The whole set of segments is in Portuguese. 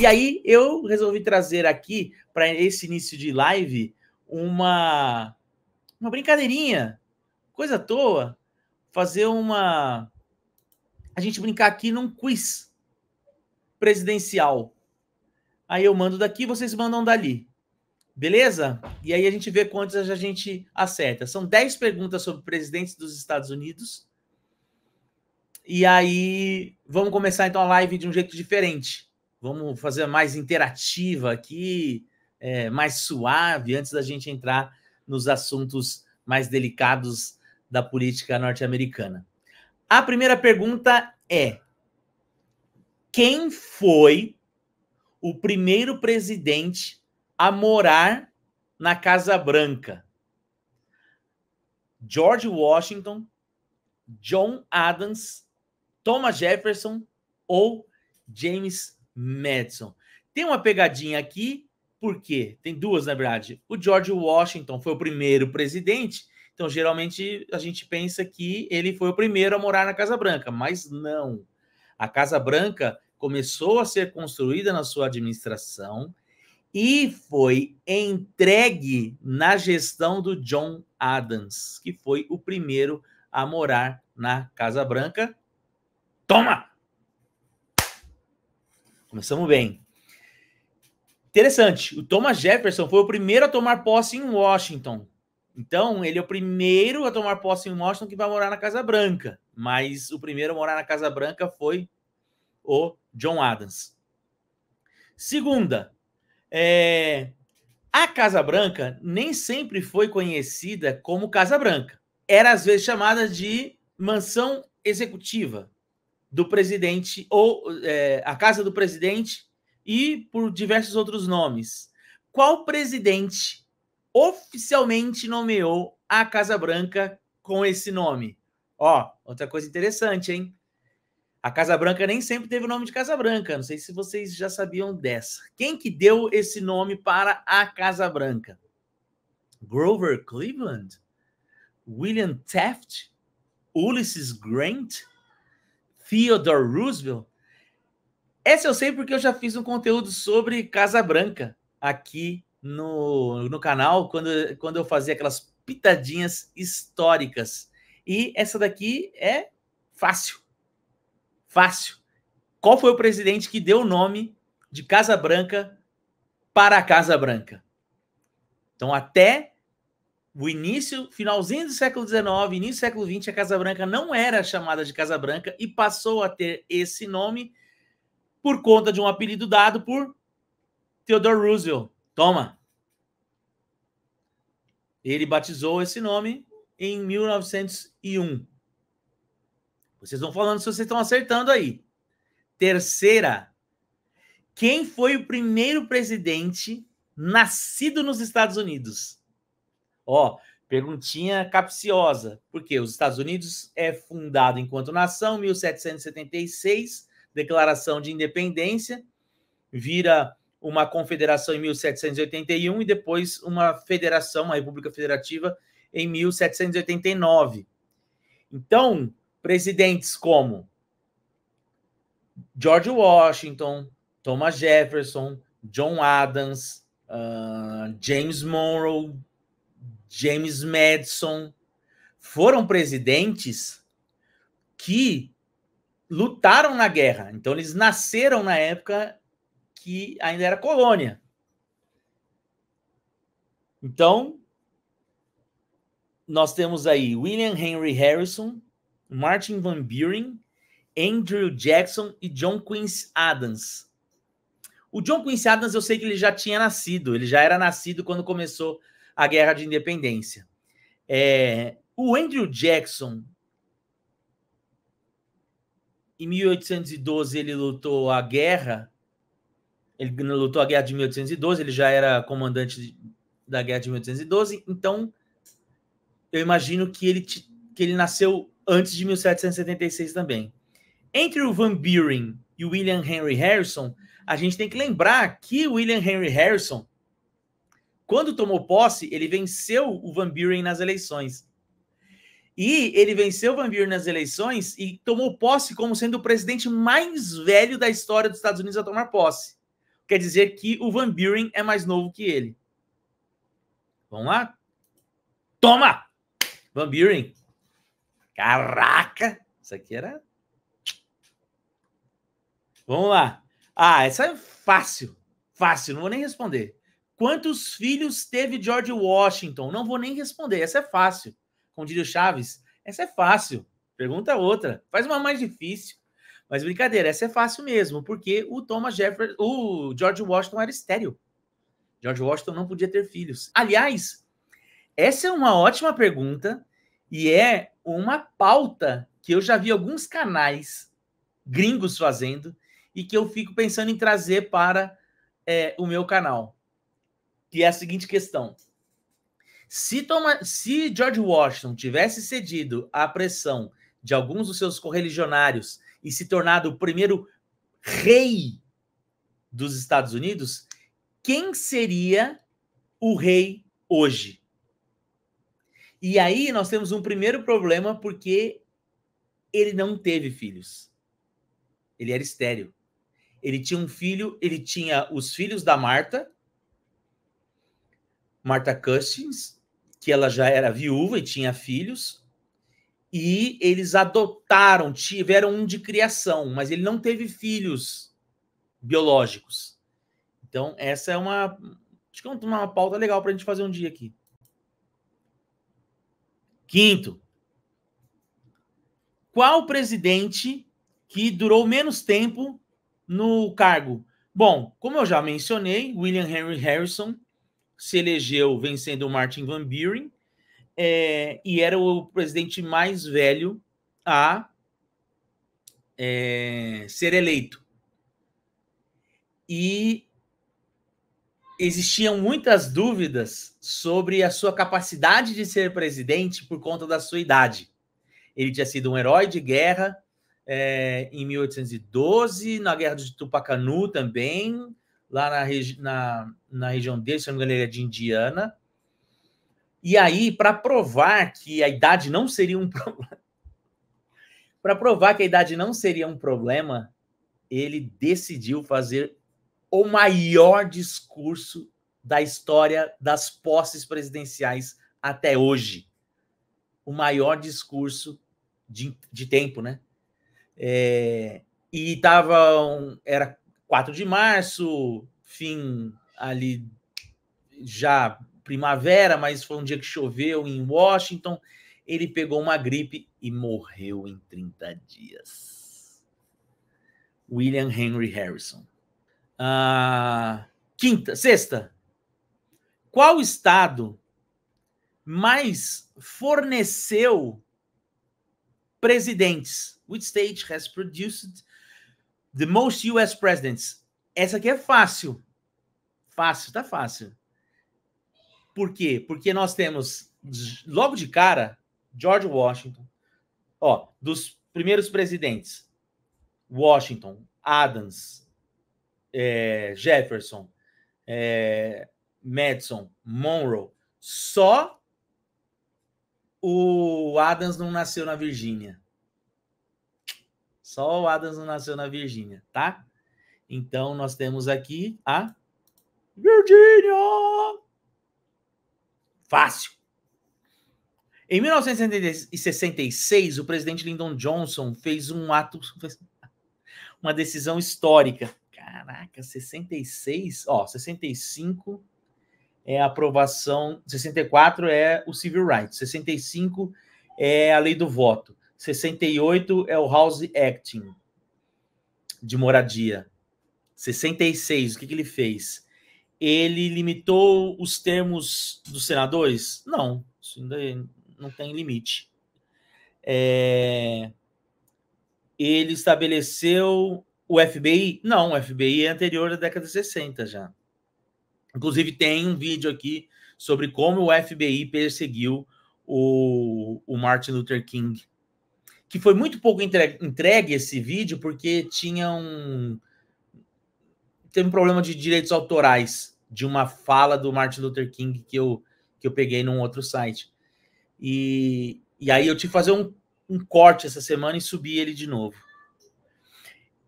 E aí eu resolvi trazer aqui para esse início de live uma uma brincadeirinha, coisa à toa, fazer uma a gente brincar aqui num quiz presidencial. Aí eu mando daqui, vocês mandam dali. Beleza? E aí a gente vê quantas a gente acerta. São 10 perguntas sobre presidentes dos Estados Unidos. E aí vamos começar então a live de um jeito diferente. Vamos fazer mais interativa aqui, é, mais suave, antes da gente entrar nos assuntos mais delicados da política norte-americana. A primeira pergunta é: quem foi o primeiro presidente a morar na Casa Branca? George Washington, John Adams, Thomas Jefferson ou James Madison. Tem uma pegadinha aqui, porque tem duas, na verdade. O George Washington foi o primeiro presidente, então geralmente a gente pensa que ele foi o primeiro a morar na Casa Branca, mas não. A Casa Branca começou a ser construída na sua administração e foi entregue na gestão do John Adams, que foi o primeiro a morar na Casa Branca. Toma! Começamos bem. Interessante, o Thomas Jefferson foi o primeiro a tomar posse em Washington. Então, ele é o primeiro a tomar posse em Washington que vai morar na Casa Branca. Mas o primeiro a morar na Casa Branca foi o John Adams. Segunda, é... a Casa Branca nem sempre foi conhecida como Casa Branca. Era às vezes chamada de mansão executiva, do presidente, ou é, a casa do presidente, e por diversos outros nomes. Qual presidente oficialmente nomeou a Casa Branca com esse nome? Ó, outra coisa interessante, hein? A Casa Branca nem sempre teve o nome de Casa Branca. Não sei se vocês já sabiam dessa. Quem que deu esse nome para a Casa Branca? Grover Cleveland? William Taft? Ulysses Grant? Theodore Roosevelt? Essa eu sei porque eu já fiz um conteúdo sobre Casa Branca aqui no, no canal, quando, quando eu fazia aquelas pitadinhas históricas. E essa daqui é fácil. Fácil. Qual foi o presidente que deu o nome de Casa Branca para a Casa Branca? Então, até o início, finalzinho do século XIX, início do século XX, a Casa Branca não era chamada de Casa Branca e passou a ter esse nome por conta de um apelido dado por Theodore Roosevelt. Toma! Ele batizou esse nome em 1901. Vocês vão falando se vocês estão acertando aí. Terceira. Quem foi o primeiro presidente nascido nos Estados Unidos? Ó, perguntinha capciosa. Porque os Estados Unidos é fundado enquanto nação, 1776, declaração de independência, vira uma confederação em 1781 e depois uma federação, uma república federativa em 1789. Então, presidentes como George Washington, Thomas Jefferson, John Adams, uh, James Monroe, James Madison, foram presidentes que lutaram na guerra. Então, eles nasceram na época que ainda era colônia. Então, nós temos aí William Henry Harrison, Martin Van Buren, Andrew Jackson e John Quincy Adams. O John Quincy Adams, eu sei que ele já tinha nascido, ele já era nascido quando começou a Guerra de Independência. É, o Andrew Jackson, em 1812, ele lutou a guerra. Ele lutou a guerra de 1812, ele já era comandante da guerra de 1812, então eu imagino que ele, que ele nasceu antes de 1776 também. Entre o Van Buren e o William Henry Harrison, a gente tem que lembrar que William Henry Harrison quando tomou posse, ele venceu o Van Buren nas eleições. E ele venceu o Van Buren nas eleições e tomou posse como sendo o presidente mais velho da história dos Estados Unidos a tomar posse. Quer dizer que o Van Buren é mais novo que ele. Vamos lá? Toma! Van Buren. Caraca! Isso aqui era. Vamos lá. Ah, essa é fácil. Fácil, não vou nem responder. Quantos filhos teve George Washington? Não vou nem responder, essa é fácil. com diria o Chaves, essa é fácil. Pergunta outra. Faz uma mais difícil. Mas brincadeira, essa é fácil mesmo, porque o Thomas Jefferson, o George Washington era estéreo. George Washington não podia ter filhos. Aliás, essa é uma ótima pergunta e é uma pauta que eu já vi alguns canais gringos fazendo e que eu fico pensando em trazer para é, o meu canal que é a seguinte questão. Se, Toma, se George Washington tivesse cedido à pressão de alguns dos seus correligionários e se tornado o primeiro rei dos Estados Unidos, quem seria o rei hoje? E aí nós temos um primeiro problema porque ele não teve filhos. Ele era estéril. Ele tinha um filho, ele tinha os filhos da Marta, Martha Custins, que ela já era viúva e tinha filhos, e eles adotaram, tiveram um de criação, mas ele não teve filhos biológicos. Então, essa é uma, acho que é uma pauta legal para a gente fazer um dia aqui. Quinto, qual presidente que durou menos tempo no cargo? Bom, como eu já mencionei, William Henry Harrison se elegeu vencendo o Martin Van Buren é, e era o presidente mais velho a é, ser eleito. E existiam muitas dúvidas sobre a sua capacidade de ser presidente por conta da sua idade. Ele tinha sido um herói de guerra é, em 1812, na Guerra de Tupacanu também, lá na, regi na, na região dele, se não me engano, ele é de Indiana. E aí, para provar que a idade não seria um problema, para provar que a idade não seria um problema, ele decidiu fazer o maior discurso da história das posses presidenciais até hoje. O maior discurso de, de tempo, né? É, e estava. Um, era 4 de março, fim ali já primavera, mas foi um dia que choveu em Washington. Ele pegou uma gripe e morreu em 30 dias. William Henry Harrison. Ah, quinta, sexta. Qual estado mais forneceu presidentes? Which state has produced The most US presidents. Essa aqui é fácil. Fácil, tá fácil. Por quê? Porque nós temos logo de cara George Washington. Ó, dos primeiros presidentes. Washington, Adams, é, Jefferson, é, Madison, Monroe. Só o Adams não nasceu na Virgínia. Só o Adams não nasceu na Virgínia, tá? Então nós temos aqui a Virgínia! Fácil. Em 1966, o presidente Lyndon Johnson fez um ato, uma decisão histórica. Caraca, 66, ó, 65 é a aprovação, 64 é o Civil Rights, 65 é a lei do voto. 68 é o House Acting de moradia. 66, o que, que ele fez? Ele limitou os termos dos senadores? Não, isso ainda é, não tem limite. É... Ele estabeleceu o FBI? Não, o FBI é anterior à década de 60 já. Inclusive, tem um vídeo aqui sobre como o FBI perseguiu o, o Martin Luther King que foi muito pouco entregue, entregue esse vídeo porque tinha um teve um problema de direitos autorais de uma fala do Martin Luther King que eu que eu peguei num outro site. E, e aí eu tive que fazer um, um corte essa semana e subir ele de novo.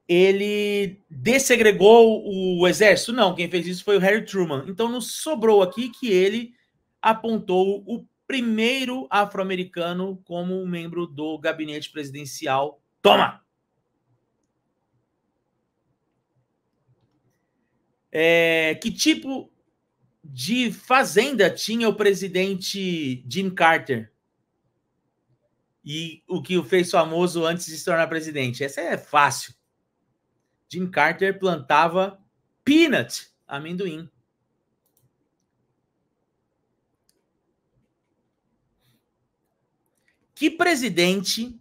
Ele dessegregou o exército? Não, quem fez isso foi o Harry Truman. Então nos sobrou aqui que ele apontou o primeiro afro-americano como membro do gabinete presidencial. Toma! É, que tipo de fazenda tinha o presidente Jim Carter? E o que o fez famoso antes de se tornar presidente? Essa é fácil. Jim Carter plantava peanut, amendoim. Que presidente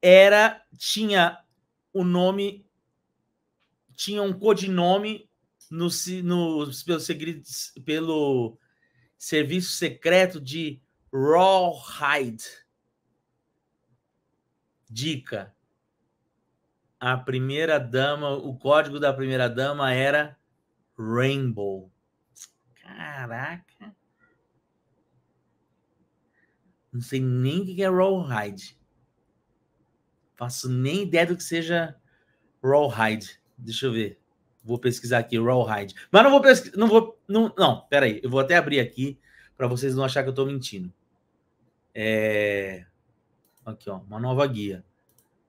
era tinha o nome tinha um codinome no, no pelos pelo serviço secreto de Rawhide. Dica: a primeira dama, o código da primeira dama era Rainbow. Caraca. Não sei nem o que é Rawhide. Faço nem ideia do que seja Rawhide. Deixa eu ver. Vou pesquisar aqui, Rawhide. Mas não vou pesquisar. Não vou. Não, não, peraí. Eu vou até abrir aqui para vocês não achar que eu estou mentindo. É... Aqui, ó, uma nova guia.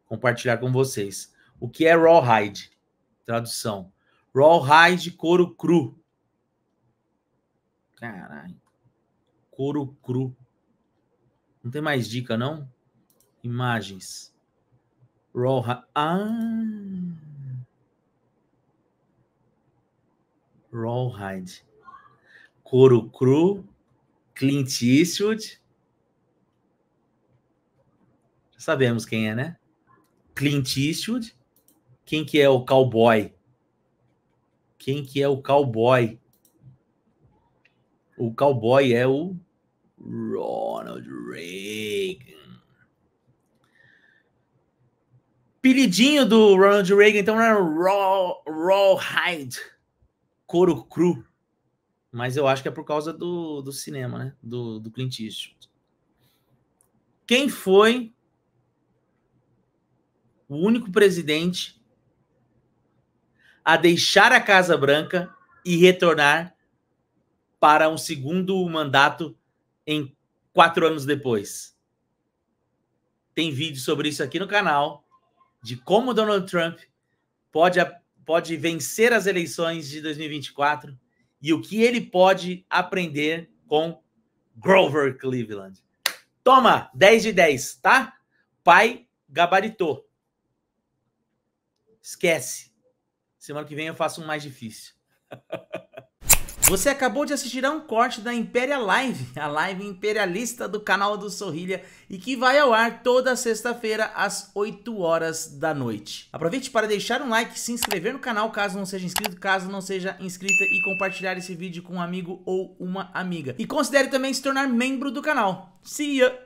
Compartilhar com vocês. O que é Rawhide? Tradução. Rawhide couro cru. Caralho. Couro cru. Não tem mais dica, não? Imagens. Raw. Ah. Rawhide. Couro cru. Clint Eastwood. Já sabemos quem é, né? Clint Eastwood. Quem que é o cowboy? Quem que é o cowboy? O cowboy é o Ronald Reagan. Apelidinho do Ronald Reagan, então, era né? Raw, Rawhide, couro cru. Mas eu acho que é por causa do, do cinema, né? Do, do Clint Eastwood. Quem foi o único presidente a deixar a Casa Branca e retornar para um segundo mandato em quatro anos depois? Tem vídeo sobre isso aqui no canal, de como Donald Trump pode, pode vencer as eleições de 2024 e o que ele pode aprender com Grover Cleveland. Toma, 10 de 10, tá? Pai gabaritou. Esquece. Semana que vem eu faço um mais difícil. Você acabou de assistir a um corte da Impéria Live, a live imperialista do canal do Sorrilha e que vai ao ar toda sexta-feira às 8 horas da noite. Aproveite para deixar um like, se inscrever no canal caso não seja inscrito, caso não seja inscrita e compartilhar esse vídeo com um amigo ou uma amiga. E considere também se tornar membro do canal. See ya!